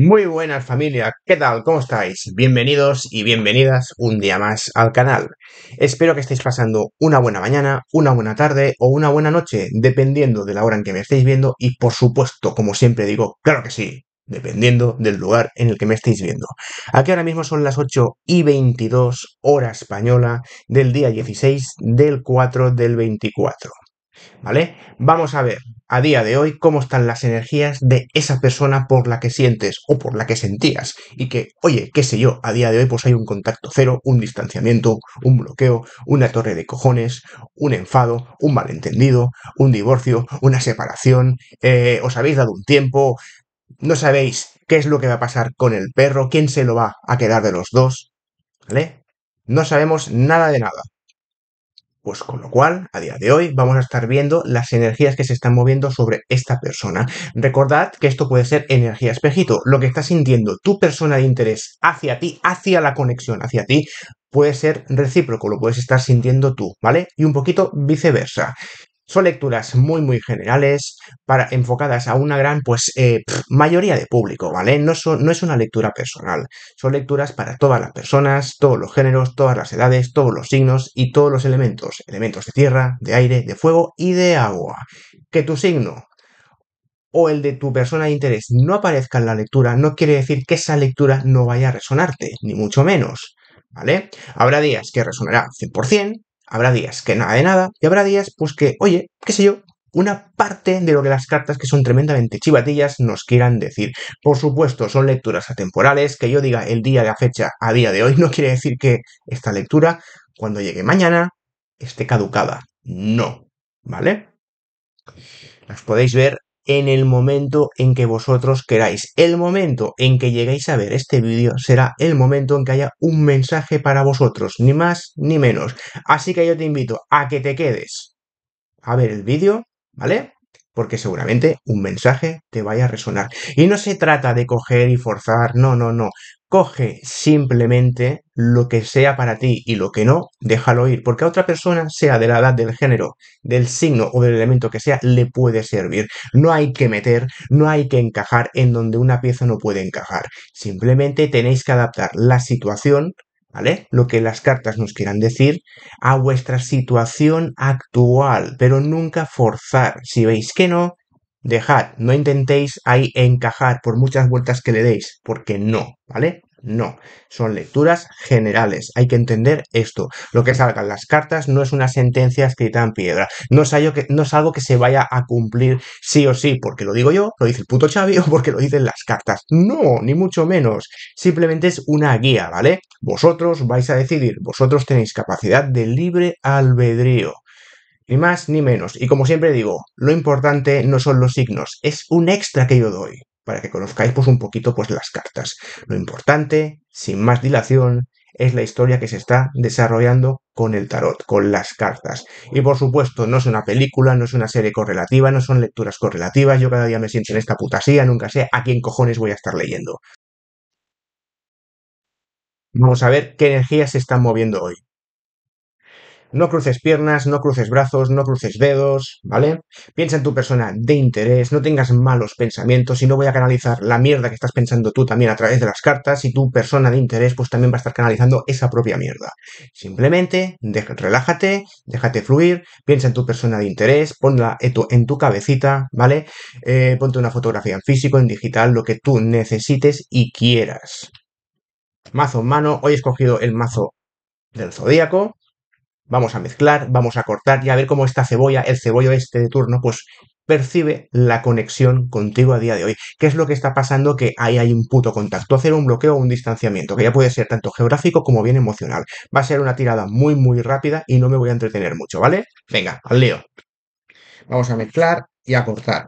Muy buenas familia, ¿qué tal? ¿Cómo estáis? Bienvenidos y bienvenidas un día más al canal. Espero que estéis pasando una buena mañana, una buena tarde o una buena noche, dependiendo de la hora en que me estéis viendo y por supuesto, como siempre digo, claro que sí, dependiendo del lugar en el que me estéis viendo. Aquí ahora mismo son las 8 y 22 hora española del día 16 del 4 del 24. ¿Vale? Vamos a ver a día de hoy cómo están las energías de esa persona por la que sientes o por la que sentías y que, oye, qué sé yo, a día de hoy pues hay un contacto cero, un distanciamiento, un bloqueo, una torre de cojones, un enfado, un malentendido, un divorcio, una separación, eh, os habéis dado un tiempo, no sabéis qué es lo que va a pasar con el perro, quién se lo va a quedar de los dos, ¿vale? No sabemos nada de nada. Pues con lo cual, a día de hoy, vamos a estar viendo las energías que se están moviendo sobre esta persona. Recordad que esto puede ser energía espejito. Lo que está sintiendo tu persona de interés hacia ti, hacia la conexión, hacia ti, puede ser recíproco, lo puedes estar sintiendo tú, ¿vale? Y un poquito viceversa. Son lecturas muy, muy generales, para, enfocadas a una gran, pues, eh, mayoría de público, ¿vale? No, no es una lectura personal, son lecturas para todas las personas, todos los géneros, todas las edades, todos los signos y todos los elementos, elementos de tierra, de aire, de fuego y de agua. Que tu signo o el de tu persona de interés no aparezca en la lectura, no quiere decir que esa lectura no vaya a resonarte, ni mucho menos. ¿Vale? Habrá días que resonará 100%, Habrá días que nada de nada y habrá días pues que, oye, qué sé yo, una parte de lo que las cartas que son tremendamente chivatillas nos quieran decir. Por supuesto, son lecturas atemporales, que yo diga el día de la fecha a día de hoy no quiere decir que esta lectura, cuando llegue mañana, esté caducada. No, ¿vale? Las podéis ver en el momento en que vosotros queráis. El momento en que lleguéis a ver este vídeo será el momento en que haya un mensaje para vosotros, ni más ni menos. Así que yo te invito a que te quedes a ver el vídeo, ¿vale? porque seguramente un mensaje te vaya a resonar. Y no se trata de coger y forzar, no, no, no. Coge simplemente lo que sea para ti y lo que no, déjalo ir, porque a otra persona, sea de la edad, del género, del signo o del elemento que sea, le puede servir. No hay que meter, no hay que encajar en donde una pieza no puede encajar. Simplemente tenéis que adaptar la situación ¿vale? Lo que las cartas nos quieran decir a vuestra situación actual, pero nunca forzar. Si veis que no, dejad, no intentéis ahí encajar por muchas vueltas que le deis, porque no, ¿vale? No, son lecturas generales. Hay que entender esto. Lo que salgan las cartas no es una sentencia escrita en piedra. No es, algo que, no que se vaya a cumplir sí o sí, porque lo digo yo, lo dice el puto Xavi o porque lo dicen las cartas. No, ni mucho menos. Simplemente es una guía, ¿vale? Vosotros vais a decidir, vosotros tenéis capacidad de libre albedrío ni más ni menos. Y como siempre digo, lo importante no son los signos, es un extra que yo doy para que conozcáis pues un poquito pues las cartas. Lo importante, sin más dilación, es la historia que se está desarrollando con el tarot, con las cartas. Y por supuesto, no es una película, no es una serie correlativa, no son lecturas correlativas, yo cada día me siento en esta putasía, nunca sé a quién cojones voy a estar leyendo. Vamos a ver qué energías se están moviendo hoy. No cruces piernas, no cruces brazos, no cruces dedos, ¿vale? Piensa en tu persona de interés, no tengas malos pensamientos y no voy a canalizar la mierda que estás pensando tú también a través de las cartas y tu persona de interés pues también va a estar canalizando esa propia mierda. Simplemente relájate, déjate fluir, piensa en tu persona de interés, ponla en tu, en tu cabecita, ¿vale? Eh, ponte una fotografía en físico, en digital, lo que tú necesites y quieras. Mazo en mano, hoy he escogido el mazo del zodíaco, Vamos a mezclar, vamos a cortar y a ver cómo esta cebolla, el cebollo este de turno, pues percibe la conexión contigo a día de hoy. ¿Qué es lo que está pasando? Que ahí hay un puto contacto, hacer un bloqueo o un distanciamiento, que ya puede ser tanto geográfico como bien emocional. Va a ser una tirada muy, muy rápida y no me voy a entretener mucho, ¿vale? Venga, al lío. Vamos a mezclar y a cortar.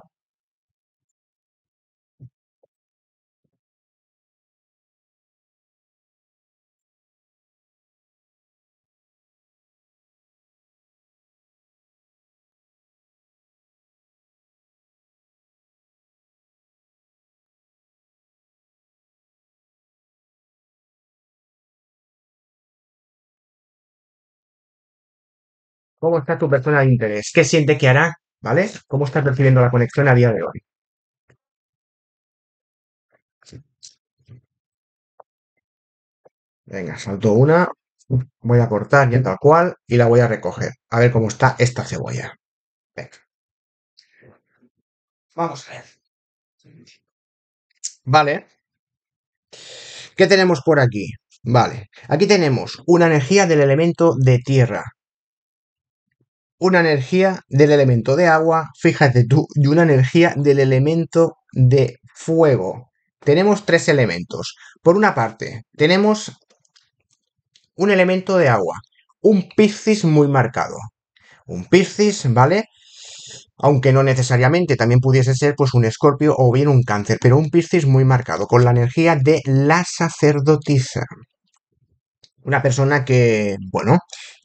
¿Cómo está tu persona de interés? ¿Qué siente que hará? ¿Vale? ¿Cómo estás percibiendo la conexión a día de hoy? Venga, salto una, voy a cortar ya tal cual y la voy a recoger. A ver cómo está esta cebolla. Venga. Vamos a ver. Vale. ¿Qué tenemos por aquí? Vale. Aquí tenemos una energía del elemento de tierra una energía del elemento de agua, fíjate tú, y una energía del elemento de fuego. Tenemos tres elementos. Por una parte, tenemos un elemento de agua, un Piscis muy marcado. Un Piscis, ¿vale? Aunque no necesariamente, también pudiese ser pues un escorpio o bien un cáncer, pero un Piscis muy marcado, con la energía de la sacerdotisa. Una persona que, bueno,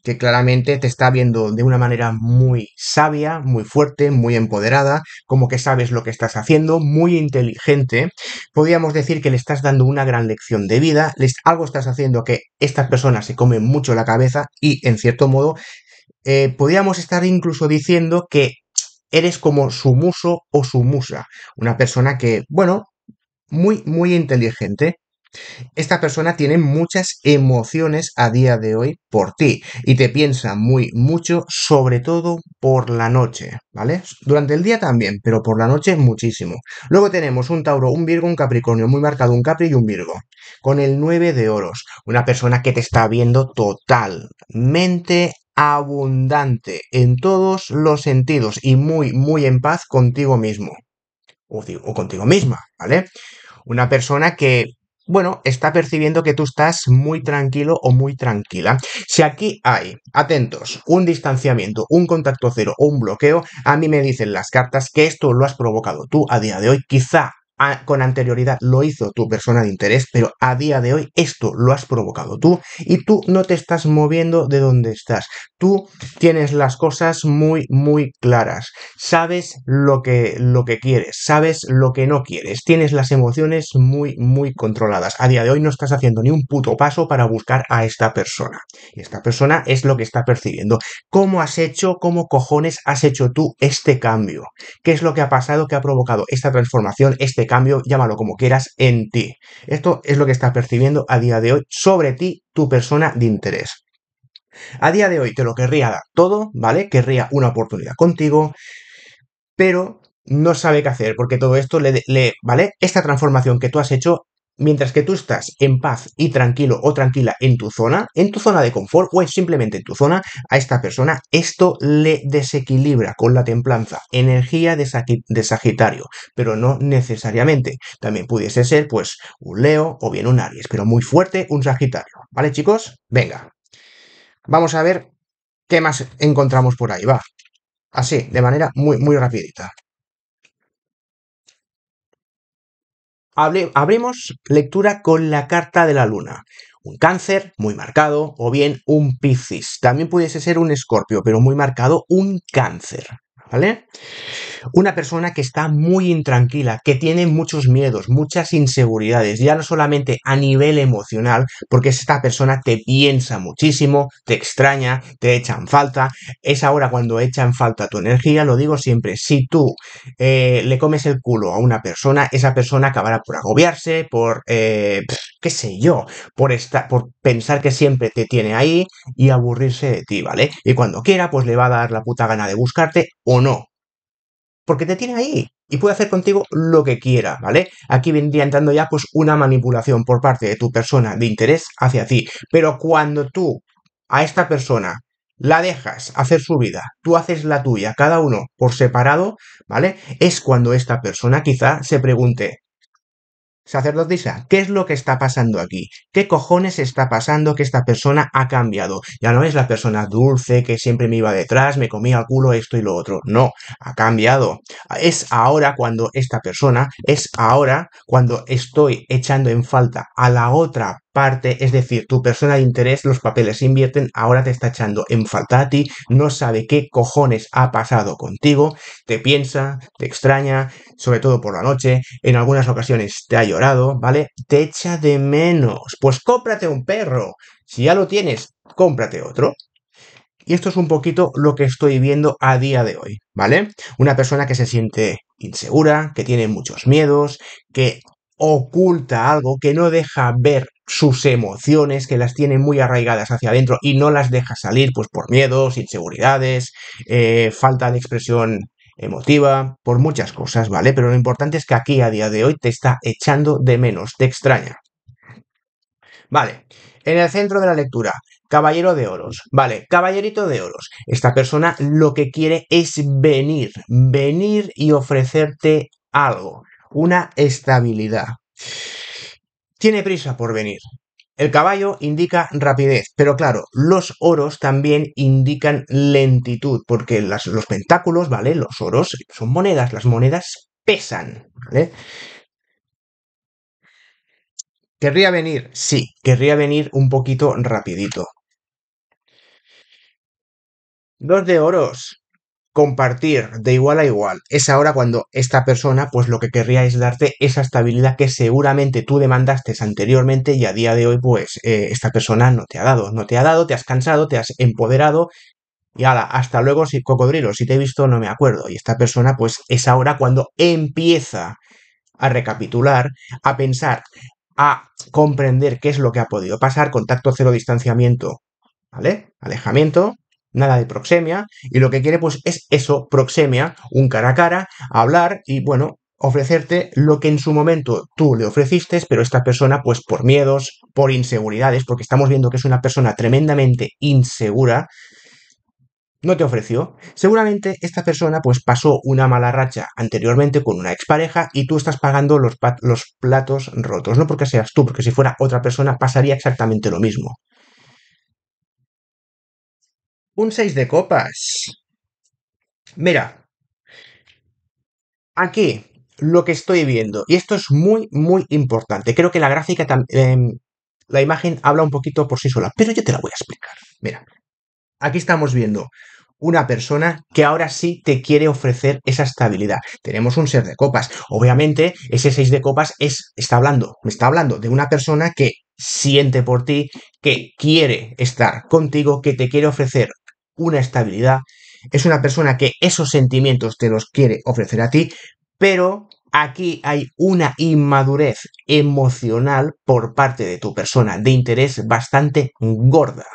que claramente te está viendo de una manera muy sabia, muy fuerte, muy empoderada, como que sabes lo que estás haciendo, muy inteligente. Podríamos decir que le estás dando una gran lección de vida, les, algo estás haciendo que estas personas se comen mucho la cabeza y, en cierto modo, eh, podríamos estar incluso diciendo que eres como su muso o su musa, una persona que, bueno, muy, muy inteligente. Esta persona tiene muchas emociones a día de hoy por ti y te piensa muy mucho, sobre todo por la noche, ¿vale? Durante el día también, pero por la noche muchísimo. Luego tenemos un Tauro, un Virgo, un Capricornio, muy marcado un Capri y un Virgo, con el 9 de oros, una persona que te está viendo totalmente abundante en todos los sentidos y muy, muy en paz contigo mismo o, o contigo misma, ¿vale? Una persona que bueno, está percibiendo que tú estás muy tranquilo o muy tranquila. Si aquí hay, atentos, un distanciamiento, un contacto cero o un bloqueo, a mí me dicen las cartas que esto lo has provocado tú a día de hoy, quizá con anterioridad lo hizo tu persona de interés, pero a día de hoy esto lo has provocado tú y tú no te estás moviendo de donde estás. Tú tienes las cosas muy, muy claras. Sabes lo que, lo que quieres, sabes lo que no quieres, tienes las emociones muy, muy controladas. A día de hoy no estás haciendo ni un puto paso para buscar a esta persona. Y esta persona es lo que está percibiendo. ¿Cómo has hecho, cómo cojones has hecho tú este cambio? ¿Qué es lo que ha pasado que ha provocado esta transformación, este cambio, llámalo como quieras, en ti. Esto es lo que estás percibiendo a día de hoy sobre ti, tu persona de interés. A día de hoy te lo querría dar todo, ¿vale? Querría una oportunidad contigo, pero no sabe qué hacer porque todo esto le, le, ¿vale? Esta transformación que tú has hecho mientras que tú estás en paz y tranquilo o tranquila en tu zona, en tu zona de confort o simplemente en tu zona, a esta persona esto le desequilibra con la templanza, energía de, Sagitario, pero no necesariamente. También pudiese ser pues un Leo o bien un Aries, pero muy fuerte un Sagitario. ¿Vale chicos? Venga. Vamos a ver qué más encontramos por ahí. Va. Así, de manera muy, muy rapidita. Hable, lectura con la carta de la luna. Un cáncer muy marcado o bien un piscis. También pudiese ser un escorpio, pero muy marcado un cáncer. ¿Vale? Una persona que está muy intranquila, que tiene muchos miedos, muchas inseguridades, ya no solamente a nivel emocional, porque esta persona te piensa muchísimo, te extraña, te echan falta, es ahora cuando echan falta tu energía, lo digo siempre, si tú eh, le comes el culo a una persona, esa persona acabará por agobiarse, por, eh, qué sé yo, por, por pensar que siempre te tiene ahí y aburrirse de ti, ¿vale? Y cuando quiera, pues le va a dar la puta gana de buscarte o no, porque te tiene ahí y puede hacer contigo lo que quiera, ¿vale? Aquí vendría entrando ya pues una manipulación por parte de tu persona de interés hacia ti, pero cuando tú a esta persona la dejas hacer su vida, tú haces la tuya, cada uno por separado, ¿vale? Es cuando esta persona quizá se pregunte, Sacerdotisa, ¿qué es lo que está pasando aquí? ¿Qué cojones está pasando que esta persona ha cambiado? Ya no es la persona dulce que siempre me iba detrás, me comía el culo esto y lo otro. No, ha cambiado. Es ahora cuando esta persona, es ahora cuando estoy echando en falta a la otra parte, es decir, tu persona de interés, los papeles invierten, ahora te está echando en falta a ti, no sabe qué cojones ha pasado contigo, te piensa, te extraña, sobre todo por la noche, en algunas ocasiones te ha llorado, ¿vale? Te echa de menos, pues cómprate un perro, si ya lo tienes, cómprate otro. Y esto es un poquito lo que estoy viendo a día de hoy, ¿vale? Una persona que se siente insegura, que tiene muchos miedos, que oculta algo, que no deja ver sus emociones, que las tiene muy arraigadas hacia adentro y no las deja salir, pues por miedos, inseguridades, eh, falta de expresión emotiva, por muchas cosas, ¿vale? Pero lo importante es que aquí a día de hoy te está echando de menos, te extraña. Vale, en el centro de la lectura, Caballero de Oros, ¿vale? Caballerito de Oros, esta persona lo que quiere es venir, venir y ofrecerte algo, una estabilidad tiene prisa por venir. El caballo indica rapidez, pero claro, los oros también indican lentitud, porque los pentáculos, ¿vale? Los oros son monedas, las monedas pesan, ¿vale? ¿Querría venir? Sí, querría venir un poquito rapidito. Dos de oros compartir de igual a igual es ahora cuando esta persona pues lo que querría es darte esa estabilidad que seguramente tú demandaste anteriormente y a día de hoy pues eh, esta persona no te ha dado, no te ha dado, te has cansado, te has empoderado y ahora hasta luego si cocodrilo, si te he visto no me acuerdo y esta persona pues es ahora cuando empieza a recapitular, a pensar, a comprender qué es lo que ha podido pasar, contacto cero distanciamiento, ¿vale? Alejamiento, nada de proxemia, y lo que quiere pues es eso, proxemia, un cara a cara, hablar y bueno, ofrecerte lo que en su momento tú le ofreciste, pero esta persona pues por miedos, por inseguridades, porque estamos viendo que es una persona tremendamente insegura, no te ofreció. Seguramente esta persona pues pasó una mala racha anteriormente con una expareja y tú estás pagando los, los platos rotos, no porque seas tú, porque si fuera otra persona pasaría exactamente lo mismo. Un 6 de copas. Mira, aquí lo que estoy viendo, y esto es muy, muy importante, creo que la gráfica, em, la imagen habla un poquito por sí sola, pero yo te la voy a explicar. Mira, aquí estamos viendo una persona que ahora sí te quiere ofrecer esa estabilidad. Tenemos un ser de copas. Obviamente, ese 6 de copas es, está hablando, me está hablando de una persona que siente por ti, que quiere estar contigo, que te quiere ofrecer una estabilidad, es una persona que esos sentimientos te los quiere ofrecer a ti, pero aquí hay una inmadurez emocional por parte de tu persona de interés bastante gorda.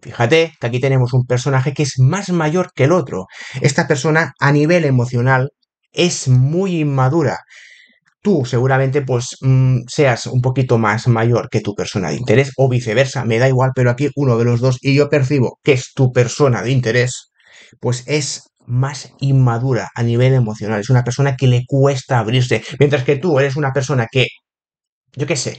Fíjate que aquí tenemos un personaje que es más mayor que el otro. Esta persona a nivel emocional es muy inmadura tú seguramente pues mm, seas un poquito más mayor que tu persona de interés o viceversa, me da igual, pero aquí uno de los dos y yo percibo que es tu persona de interés, pues es más inmadura a nivel emocional, es una persona que le cuesta abrirse, mientras que tú eres una persona que, yo qué sé,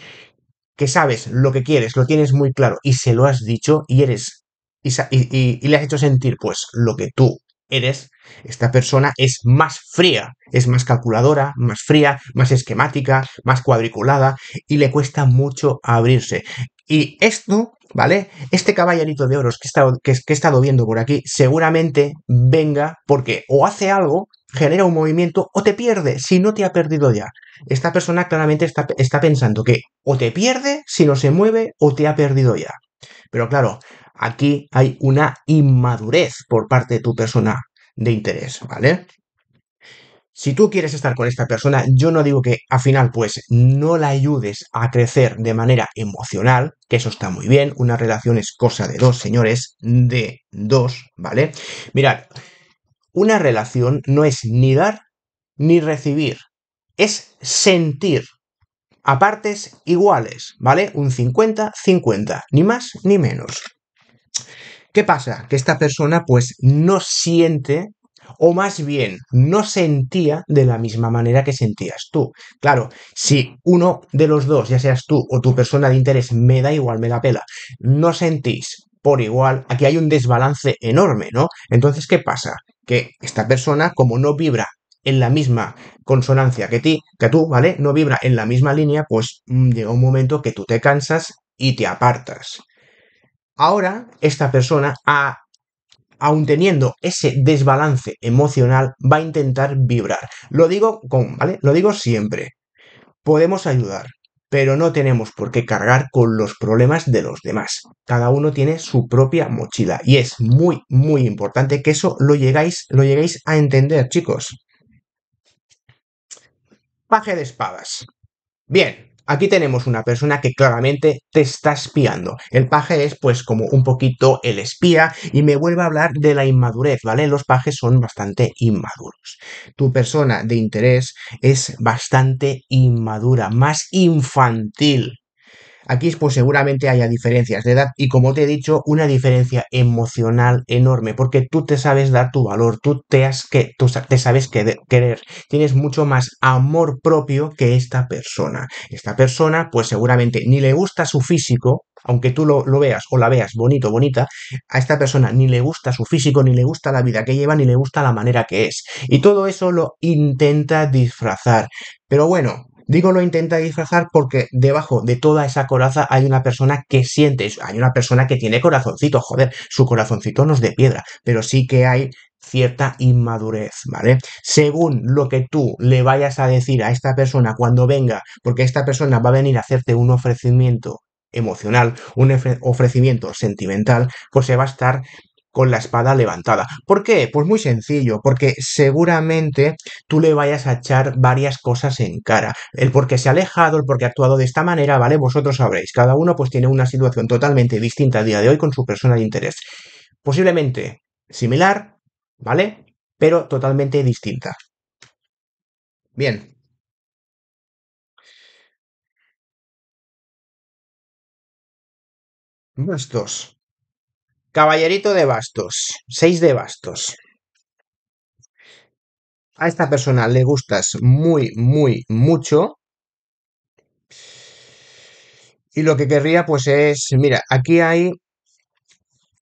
que sabes lo que quieres, lo tienes muy claro y se lo has dicho y eres y le has hecho sentir pues lo que tú eres, esta persona es más fría, es más calculadora, más fría, más esquemática, más cuadriculada y le cuesta mucho abrirse. Y esto, ¿vale? Este caballerito de oros que he estado, que, estado viendo por aquí seguramente venga porque o hace algo genera un movimiento o te pierde si no te ha perdido ya. Esta persona claramente está, está pensando que o te pierde si no se mueve o te ha perdido ya. Pero claro, aquí hay una inmadurez por parte de tu persona de interés, ¿vale? Si tú quieres estar con esta persona, yo no digo que al final pues no la ayudes a crecer de manera emocional, que eso está muy bien, una relación es cosa de dos, señores, de dos, ¿vale? Mirad, una relación no es ni dar ni recibir, es sentir a partes iguales, ¿vale? Un 50-50, ni más ni menos. ¿Qué pasa? Que esta persona pues no siente o más bien no sentía de la misma manera que sentías tú. Claro, si uno de los dos, ya seas tú o tu persona de interés, me da igual, me da pela, no sentís por igual, aquí hay un desbalance enorme, ¿no? Entonces, ¿qué pasa? Que esta persona, como no vibra en la misma consonancia que ti, que tú, ¿vale? No vibra en la misma línea, pues mm, llega un momento que tú te cansas y te apartas. Ahora, esta persona, aún aun teniendo ese desbalance emocional, va a intentar vibrar. Lo digo con, ¿vale? Lo digo siempre. Podemos ayudar, pero no tenemos por qué cargar con los problemas de los demás. Cada uno tiene su propia mochila y es muy, muy importante que eso lo lo lleguéis a entender, chicos. Paje de espadas. Bien, Aquí tenemos una persona que claramente te está espiando. El paje es pues como un poquito el espía y me vuelve a hablar de la inmadurez, ¿vale? Los pajes son bastante inmaduros. Tu persona de interés es bastante inmadura, más infantil Aquí pues seguramente haya diferencias de edad y como te he dicho, una diferencia emocional enorme, porque tú te sabes dar tu valor, tú te, has que, tú te sabes que querer, tienes mucho más amor propio que esta persona. Esta persona pues seguramente ni le gusta su físico, aunque tú lo, lo, veas o la veas bonito, bonita, a esta persona ni le gusta su físico, ni le gusta la vida que lleva, ni le gusta la manera que es. Y todo eso lo intenta disfrazar. Pero bueno, Digo lo intenta disfrazar porque debajo de toda esa coraza hay una persona que siente, hay una persona que tiene corazoncito, joder, su corazoncito no es de piedra, pero sí que hay cierta inmadurez, ¿vale? Según lo que tú le vayas a decir a esta persona cuando venga, porque esta persona va a venir a hacerte un ofrecimiento emocional, un ofrecimiento sentimental, pues se va a estar con la espada levantada. ¿Por qué? Pues muy sencillo, porque seguramente tú le vayas a echar varias cosas en cara. El por qué se ha alejado, el por qué ha actuado de esta manera, ¿vale? Vosotros sabréis. Cada uno pues tiene una situación totalmente distinta a día de hoy con su persona de interés. Posiblemente similar, ¿vale? Pero totalmente distinta. Bien. Más dos. Caballerito de bastos, 6 de bastos. A esta persona le gustas muy, muy, mucho. Y lo que querría, pues es, mira, aquí hay...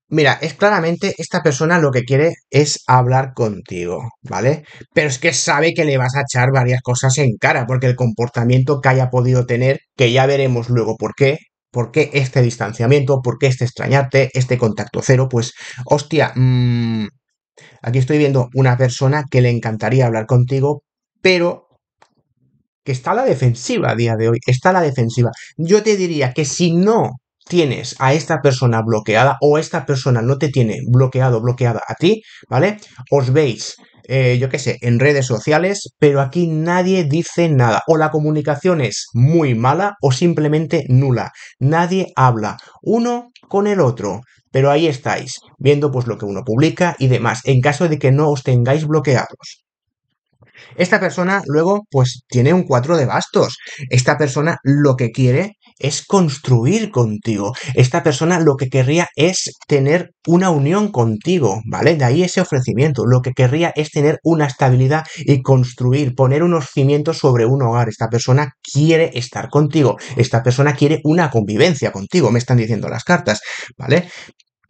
Mira, es claramente esta persona lo que quiere es hablar contigo, ¿vale? Pero es que sabe que le vas a echar varias cosas en cara, porque el comportamiento que haya podido tener, que ya veremos luego por qué, ¿Por qué este distanciamiento? ¿Por qué este extrañarte? ¿Este contacto cero? Pues, hostia, mm, aquí estoy viendo una persona que le encantaría hablar contigo, pero que está a la defensiva a día de hoy, está a la defensiva. Yo te diría que si no tienes a esta persona bloqueada o esta persona no te tiene bloqueado, bloqueada a ti, ¿vale? Os veis eh, yo qué sé, en redes sociales, pero aquí nadie dice nada. O la comunicación es muy mala o simplemente nula. Nadie habla uno con el otro. Pero ahí estáis, viendo pues lo que uno publica y demás, en caso de que no os tengáis bloqueados. Esta persona luego pues tiene un 4 de gastos, Esta persona lo que quiere es construir contigo. Esta persona lo que querría es tener una unión contigo, ¿vale? De ahí ese ofrecimiento. Lo que querría es tener una estabilidad y construir, poner unos cimientos sobre un hogar. Esta persona quiere estar contigo. Esta persona quiere una convivencia contigo, me están diciendo las cartas, ¿vale?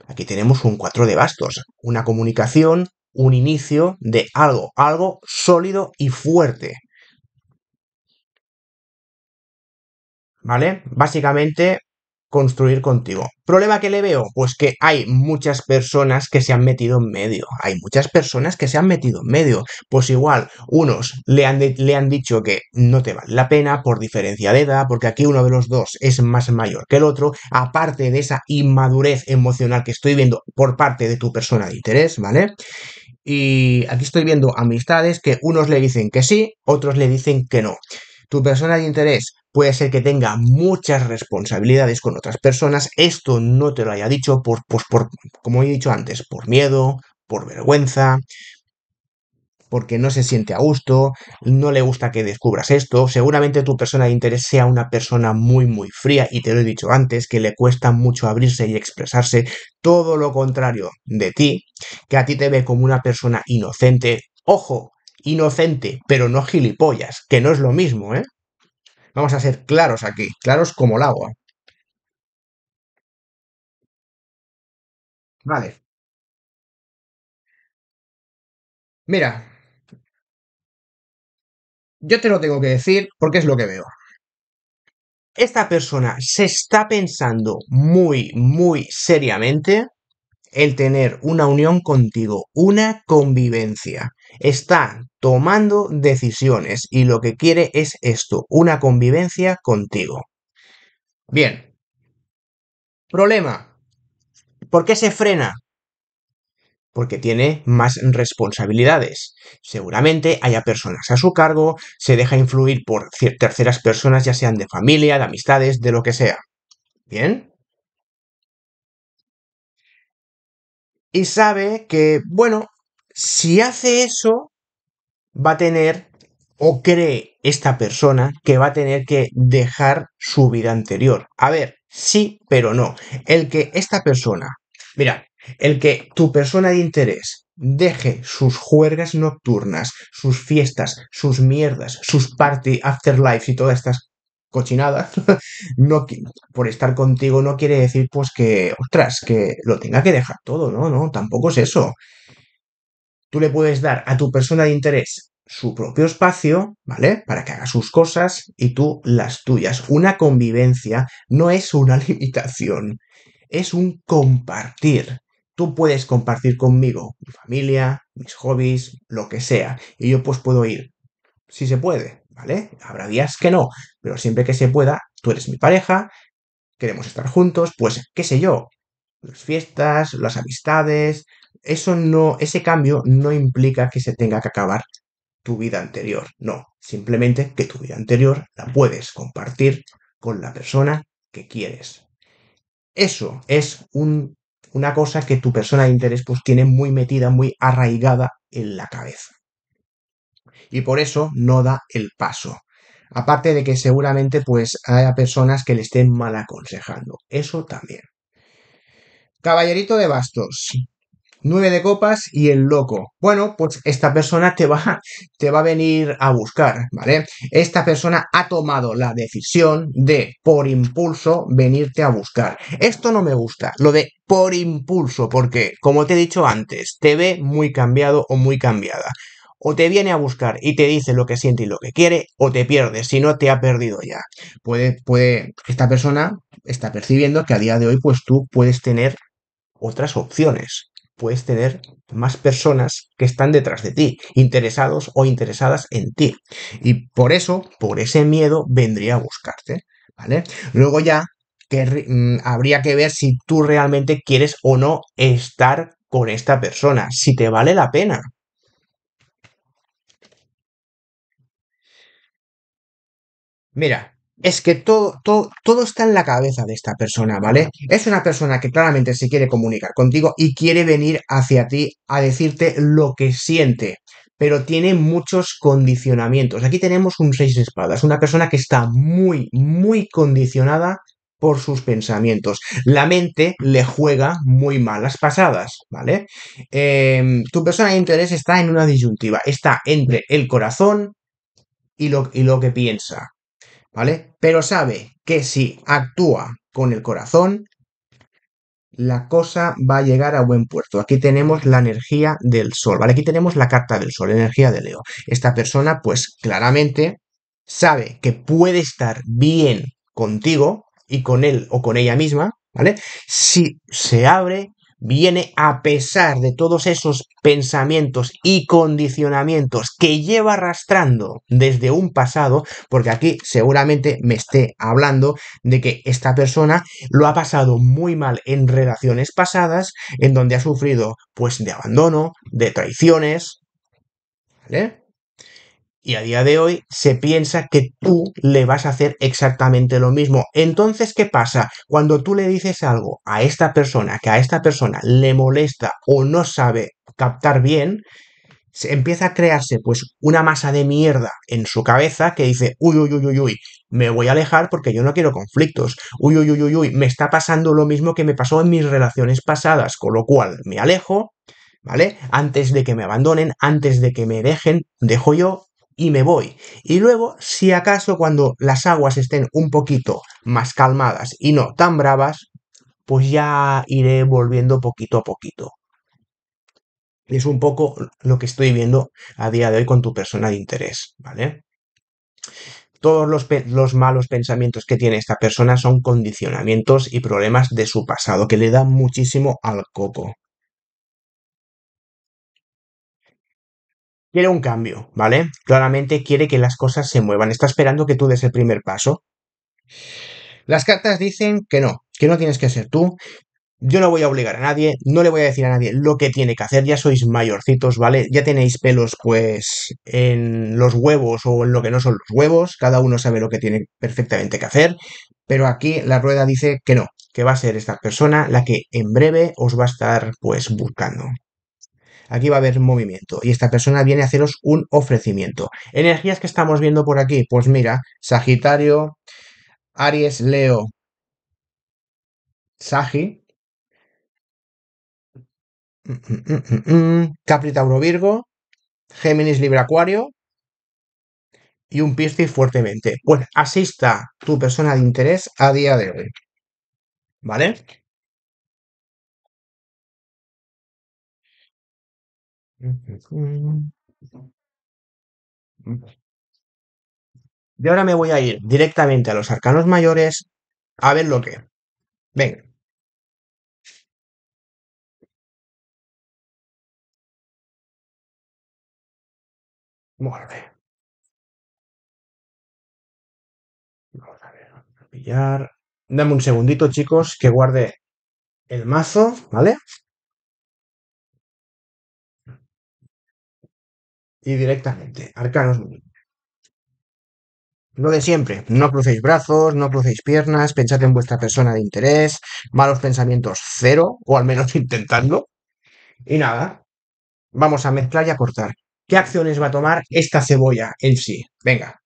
Aquí tenemos un cuatro de bastos, una comunicación, un inicio de algo, algo sólido y fuerte, ¿vale? Básicamente, construir contigo. ¿Problema que le veo? Pues que hay muchas personas que se han metido en medio. Hay muchas personas que se han metido en medio. Pues igual, unos le han, le han dicho que no te vale la pena por diferencia de edad, porque aquí uno de los dos es más mayor que el otro, aparte de esa inmadurez emocional que estoy viendo por parte de tu persona de interés, ¿vale? Y aquí estoy viendo amistades que unos le dicen que sí, otros le dicen que no. Tu persona de interés puede ser que tenga muchas responsabilidades con otras personas. Esto no te lo haya dicho por, pues por, como he dicho antes, por miedo, por vergüenza, porque no se siente a gusto, no le gusta que descubras esto. Seguramente tu persona de interés sea una persona muy, muy fría, y te lo he dicho antes, que le cuesta mucho abrirse y expresarse. Todo lo contrario de ti, que a ti te ve como una persona inocente. Ojo, inocente, pero no gilipollas, que no es lo mismo, ¿eh? Vamos a ser claros aquí, claros como el agua. Vale. Mira, yo te lo tengo que decir porque es lo que veo. Esta persona se está pensando muy, muy seriamente el tener una unión contigo, una convivencia está tomando decisiones y lo que quiere es esto, una convivencia contigo. Bien. Problema. ¿Por qué se frena? porque tiene más responsabilidades. Seguramente haya personas a su cargo, se deja influir por terceras personas, ya sean de familia, de amistades, de lo que sea. ¿Bien? Y sabe que, bueno, si hace eso, va a tener o cree esta persona que va a tener que dejar su vida anterior. A ver, sí, pero no. El que esta persona, mira, el que tu persona de interés deje sus juergas nocturnas, sus fiestas, sus mierdas, sus party afterlife y todas estas cochinadas, no, por estar contigo no quiere decir pues que, ostras, que lo tenga que dejar todo, no, no, tampoco es eso. Tú le puedes dar a tu persona de interés su propio espacio, ¿vale? Para que haga sus cosas y tú las tuyas. Una convivencia no es una limitación, es un compartir. Tú puedes compartir conmigo mi familia, mis hobbies, lo que sea. Y yo pues puedo ir, si se puede, ¿vale? Habrá días que no, pero siempre que se pueda, tú eres mi pareja, queremos estar juntos, pues qué sé yo, las fiestas, las amistades, eso no, ese cambio no implica que se tenga que acabar tu vida anterior, no, simplemente que tu vida anterior la puedes compartir con la persona que quieres. Eso es un, una cosa que tu persona de interés pues tiene muy metida, muy arraigada en la cabeza. Y por eso no da el paso. Aparte de que seguramente pues haya personas que le estén mal aconsejando. Eso también. Caballerito de bastos. Nueve de copas y el loco. Bueno, pues esta persona te va, te va a venir a buscar, ¿vale? Esta persona ha tomado la decisión de, por impulso, venirte a buscar. Esto no me gusta, lo de por impulso, porque, como te he dicho antes, te ve muy cambiado o muy cambiada. O te viene a buscar y te dice lo que siente y lo que quiere, o te pierde, si no te ha perdido ya. Puede, puede, esta persona está percibiendo que a día de hoy, pues tú puedes tener otras opciones, puedes tener más personas que están detrás de ti, interesados o interesadas en ti. Y por eso, por ese miedo, vendría a buscarte, ¿vale? Luego ya mm, habría que ver si tú realmente quieres o no estar con esta persona, si te vale la pena. Mira, es que todo, todo, está en la cabeza de esta persona, ¿vale? Es una persona que claramente se quiere comunicar contigo y quiere venir hacia ti a decirte lo que siente, pero tiene muchos condicionamientos. Aquí tenemos un seis espadas, una persona que está muy, muy condicionada por sus pensamientos. La mente le juega muy malas pasadas, ¿vale? Em, tu persona de interés está en una disyuntiva, está entre el corazón y lo, y lo que piensa. ¿vale? Pero sabe que si actúa con el corazón, la cosa va a llegar a buen puerto. Aquí tenemos la energía del sol, ¿vale? Aquí tenemos la carta del sol, energía de Leo. Esta persona, pues claramente sabe que puede estar bien contigo y con él o con ella misma, ¿vale? Si se abre viene a pesar de todos esos pensamientos y condicionamientos que lleva arrastrando desde un pasado, porque aquí seguramente me esté hablando de que esta persona lo ha pasado muy mal en relaciones pasadas, en donde ha sufrido pues de abandono, de traiciones, ¿vale? Y a día de hoy se piensa que tú le vas a hacer exactamente lo mismo. Entonces, ¿qué pasa? Cuando tú le dices algo a esta persona que a esta persona le molesta o no sabe captar bien, se empieza a crearse pues una masa de mierda en su cabeza que dice, uy, uy, uy, uy, uy, me voy a alejar porque yo no quiero conflictos, uy, uy, uy, uy, uy, me está pasando lo mismo que me pasó en mis relaciones pasadas, con lo cual me alejo, ¿vale? Antes de que me abandonen, antes de que me dejen, dejo yo, y me voy. Y luego, si acaso cuando las aguas estén un poquito más calmadas y no tan bravas, pues ya iré volviendo poquito a poquito. Es un poco lo que estoy viendo a día de hoy con tu persona de interés, ¿vale? Todos los, malos pensamientos que tiene esta persona son condicionamientos y problemas de su pasado, que le dan muchísimo al coco. quiere un cambio, ¿vale? Claramente quiere que las cosas se muevan, está esperando que tú des el primer paso. Las cartas dicen que no, que no tienes que ser tú. Yo no voy a obligar a nadie, no le voy a decir a nadie lo que tiene que hacer, ya sois mayorcitos, ¿vale? Ya tenéis pelos pues en los huevos o en lo que no son los huevos, cada uno sabe lo que tiene perfectamente que hacer, pero aquí la rueda dice que no, que va a ser esta persona la que en breve os va a estar pues buscando. Aquí va a haber movimiento y esta persona viene a haceros un ofrecimiento. Energías que estamos viendo por aquí, pues mira, Sagitario, Aries, Leo, Sagi, mm, mm, mm, Capri, Tauro, Virgo, Géminis, Libra, Acuario y un Piscis fuertemente. Pues asista tu persona de interés a día de hoy. ¿Vale? Y ahora me voy a ir directamente a los arcanos mayores a ver lo que. Ven. Vamos a ver, vamos a pillar. Dame un segundito, chicos, que guarde el mazo, ¿vale? y directamente, arcanos Lo de siempre, no crucéis brazos, no crucéis piernas, pensad en vuestra persona de interés, malos pensamientos cero, o al menos intentando. Y nada, vamos a mezclar y a cortar. ¿Qué acciones va a tomar esta cebolla en sí? Venga.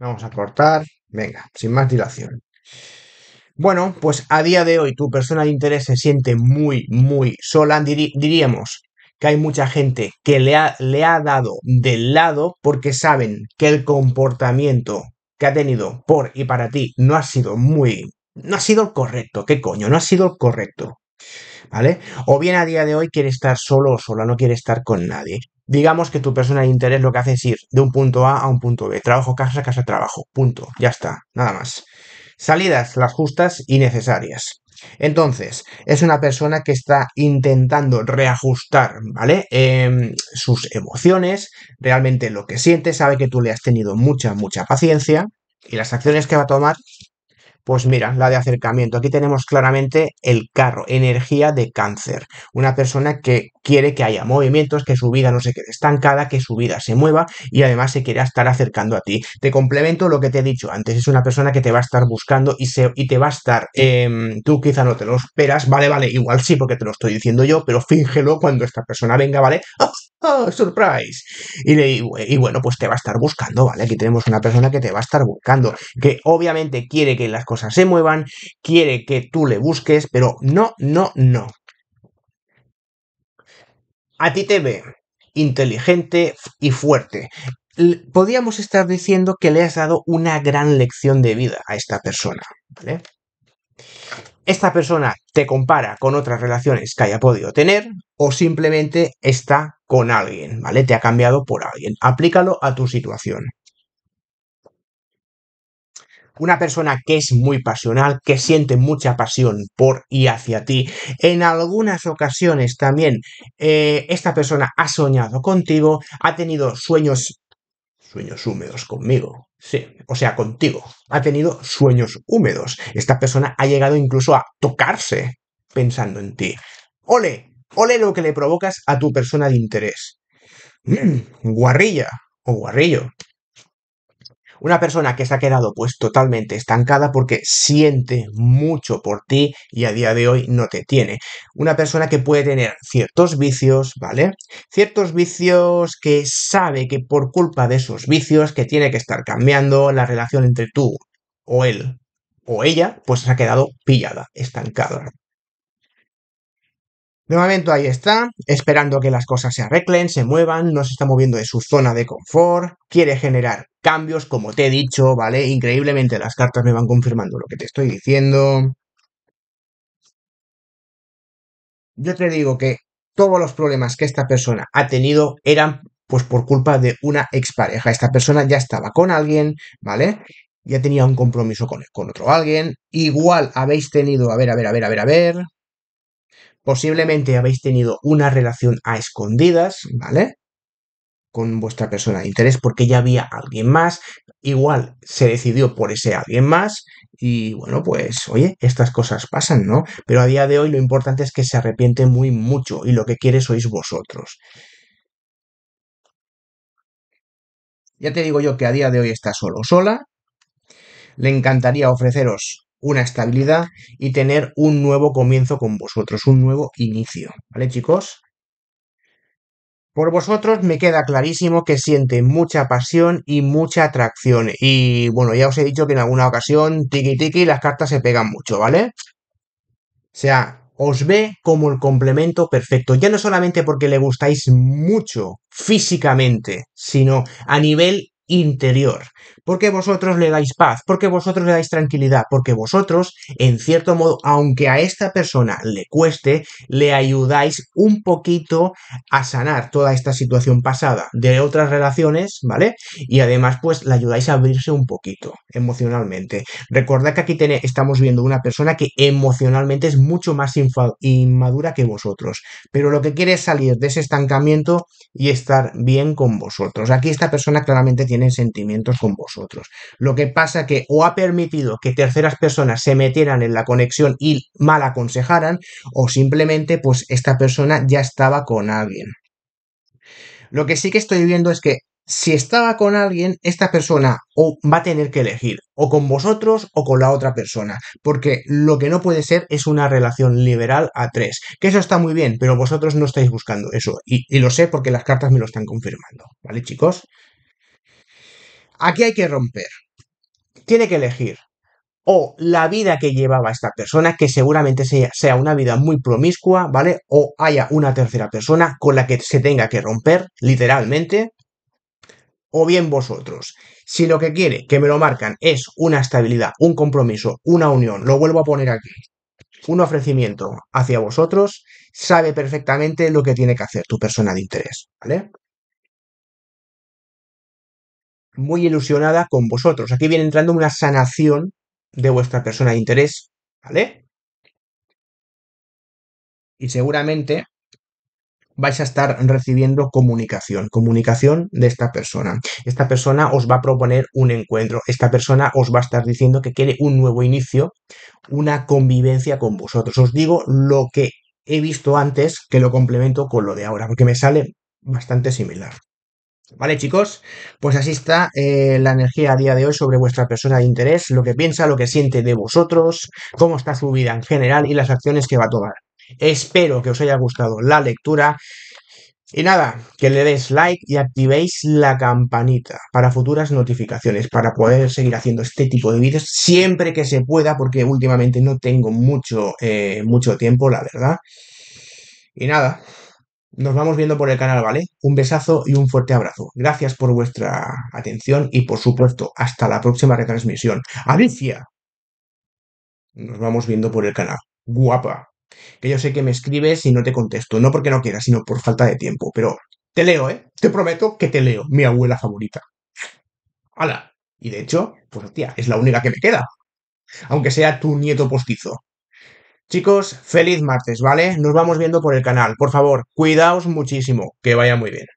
Vamos a cortar. Venga, sin más dilación. Bueno, pues a día de hoy tu persona de interés se siente muy, muy sola. diríamos que hay mucha gente que le ha, le ha dado del lado porque saben que el comportamiento que ha tenido por y para ti no ha sido muy... No ha sido correcto, qué coño, no ha sido el correcto. ¿Vale? O bien a día de hoy quiere estar solo o sola, no quiere estar con nadie. Digamos que tu persona de interés lo que hace es ir de un punto A a un punto B. Trabajo, casa, casa, trabajo. Punto. Ya está. Nada más. Salidas, las justas y necesarias. Entonces, es una persona que está intentando reajustar, ¿vale? Em, sus emociones, realmente lo que siente, sabe que tú le has tenido mucha, mucha paciencia y las acciones que va a tomar pues mira, la de acercamiento. Aquí tenemos claramente el carro, energía de cáncer. Una persona que quiere que haya movimientos, que su vida no se quede estancada, que su vida se mueva y además se quiera estar acercando a ti. Te complemento lo que te he dicho antes. Es una persona que te va a estar buscando y, se, y te va a estar... Em, tú quizá no te lo esperas. Vale, vale, igual sí porque te lo estoy diciendo yo, pero fíngelo cuando esta persona venga, ¿vale? ¡Ah! ¡Oh, surprise! Y, bueno, pues te va a estar buscando, ¿vale? Aquí tenemos una persona que te va a estar buscando, que obviamente quiere que las cosas se muevan, quiere que tú le busques, pero no, no, no. A ti te ve inteligente y fuerte. Podríamos estar diciendo que le has dado una gran lección de vida a esta persona, ¿vale? Esta persona te compara con otras relaciones que haya podido tener o simplemente está con alguien, ¿vale? Te ha cambiado por alguien. Aplícalo a tu situación. Una persona que es muy pasional, que siente mucha pasión por y hacia ti. En algunas ocasiones también eh, esta persona ha soñado contigo, ha tenido sueños, sueños húmedos conmigo, Sí, o sea, contigo. Ha tenido sueños húmedos. Esta persona ha llegado incluso a tocarse pensando en ti. ¡Ole! ole lo que le provocas a tu persona de interés. Mm, guarrilla o guarrillo. Una persona que se ha quedado pues totalmente estancada porque siente mucho por ti y a día de hoy no te tiene. Una persona que puede tener ciertos vicios, ¿vale? Ciertos vicios que sabe que por culpa de esos vicios que tiene que estar cambiando la relación entre tú o él o ella, pues se ha quedado pillada, estancada. De momento ahí está, esperando que las cosas se arreglen, se muevan, no se está moviendo de su zona de confort, quiere generar cambios, como te he dicho, ¿vale? Increíblemente las cartas me van confirmando lo que te estoy diciendo. Yo te digo que todos los problemas que esta persona ha tenido eran pues por culpa de una expareja. Esta persona ya estaba con alguien, ¿vale? Ya tenía un compromiso con, con otro alguien. Igual habéis tenido, a ver, a ver, a ver, a ver, a ver, Posiblemente habéis tenido una relación a escondidas, ¿vale? Con vuestra persona de interés porque ya había alguien más. Igual se decidió por ese alguien más. Y bueno, pues oye, estas cosas pasan, ¿no? Pero a día de hoy lo importante es que se arrepiente muy mucho y lo que quiere sois vosotros. Ya te digo yo que a día de hoy está solo sola. Le encantaría ofreceros una estabilidad y tener un nuevo comienzo con vosotros, un nuevo inicio. ¿Vale, chicos? Por vosotros me queda clarísimo que siente mucha pasión y mucha atracción. Y bueno, ya os he dicho que en alguna ocasión, tiki tiki, las cartas se pegan mucho, ¿vale? O sea, os ve como el complemento perfecto. Ya no solamente porque le gustáis mucho físicamente, sino a nivel interior porque vosotros le dais paz, porque vosotros le dais tranquilidad, porque vosotros, en cierto modo, aunque a esta persona le cueste, le ayudáis un poquito a sanar toda esta situación pasada de otras relaciones, ¿vale? Y además, pues, le ayudáis a abrirse un poquito emocionalmente. Recordad que aquí tenemos, estamos viendo una persona que emocionalmente es mucho más inmadura que vosotros, pero lo que quiere es salir de ese estancamiento y estar bien con vosotros. Aquí esta persona claramente tiene sentimientos con vosotros otros. Lo que pasa que o ha permitido que terceras personas se metieran en la conexión y mal aconsejaran, o simplemente pues esta persona ya estaba con alguien. Lo que sí que estoy viendo es que si estaba con alguien, esta persona o va a tener que elegir, o con vosotros o con la otra persona, porque lo que no puede ser es una relación liberal a tres, que eso está muy bien, pero vosotros no estáis buscando eso, y lo sé porque las cartas me lo están confirmando, ¿vale chicos? Aquí hay que romper. Tiene que elegir o la vida que llevaba esta persona, que seguramente sea, una vida muy promiscua, ¿vale? O haya una tercera persona con la que se tenga que romper, literalmente, o bien vosotros. Si lo que quiere que me lo marcan es una estabilidad, un compromiso, una unión, lo vuelvo a poner aquí, un ofrecimiento hacia vosotros, sabe perfectamente lo que tiene que hacer tu persona de interés, ¿vale? muy ilusionada con vosotros. Aquí viene entrando una sanación de vuestra persona de interés, ¿vale? Y seguramente vais a estar recibiendo comunicación, comunicación de esta persona. Esta persona os va a proponer un encuentro, esta persona os va a estar diciendo que quiere un nuevo inicio, una convivencia con vosotros. Os digo lo que he visto antes, que lo complemento con lo de ahora, porque me sale bastante similar. Vale, chicos, pues así está eh, la energía a día de hoy sobre vuestra persona de interés, lo que piensa, lo que siente de vosotros, cómo está su vida en general y las acciones que va a tomar. Espero que os haya gustado la lectura. Y nada, que le des like y activéis la campanita para futuras notificaciones, para poder seguir haciendo este tipo de vídeos siempre que se pueda, porque últimamente no tengo mucho, eh, mucho tiempo, la verdad. Y nada, nos vamos viendo por el canal, ¿vale? Un besazo y un fuerte abrazo. Gracias por vuestra atención y, por supuesto, hasta la próxima retransmisión. ¡Alicia! Nos vamos viendo por el canal. Guapa. Que yo sé que me escribes y no te contesto. No porque no quieras, sino por falta de tiempo. Pero te leo, ¿eh? Te prometo que te leo. Mi abuela favorita. ¡Hala! Y de hecho, pues tía, es la única que me queda. Aunque sea tu nieto postizo. Chicos, feliz martes, ¿vale? Nos vamos viendo por el canal. Por favor, cuidaos muchísimo. Que vaya muy bien.